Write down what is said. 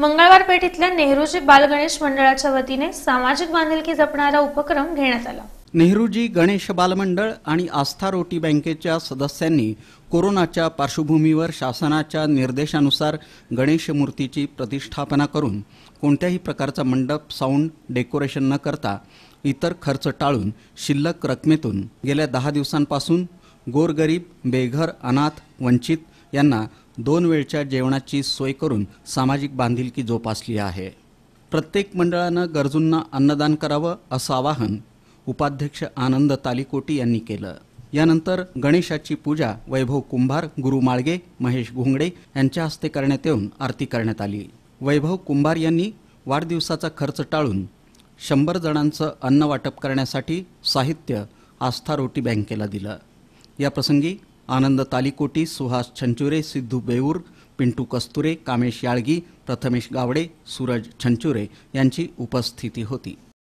मंगळवार पेठेतल्या नेहरूजी बालगणेश मंडळाच्या वतीने सामाजिक बांधिलकी जपणारा उपक्रम घेण्यात आला नेहरूजी गणेश बालमंडळ आणि आस्था रोटी बँकेच्या सदस्यांनी कोरोनाच्या पार्श्वभूमीवर शासनाच्या निर्देशानुसार गणेश मूर्तीची प्रतिष्ठापना करून कोणत्याही प्रकारचा मंडप साऊंड डेकोरेशन न करता इतर खर्च टाळून शिल्लक रकमेतून गेल्या दहा दिवसांपासून गोरगरीब बेघर अनाथ वंचित यांना दोन वेळच्या जेवणाची सोय करून सामाजिक बांधिलकी जोपासली आहे प्रत्येक मंडळानं गरजूंना अन्नदान करावं असं आवाहन उपाध्यक्ष आनंद तालिकोटी यांनी केलं यानंतर गणेशाची पूजा वैभव कुंभार गुरु माळगे महेश घोंगडे यांच्या हस्ते करण्यात येऊन आरती करण्यात आली वैभव कुंभार यांनी वाढदिवसाचा खर्च टाळून शंभर जणांचं अन्न वाटप करण्यासाठी साहित्य आस्था रोटी बँकेला दिलं याप्रसंगी आनंद तालिकोटी सुहास छंचुरे सिद्धू बेऊर पिंटू कस्तुरे कामेश याळगी प्रथमेश गावडे सूरज छंचुरे यांची उपस्थिती होती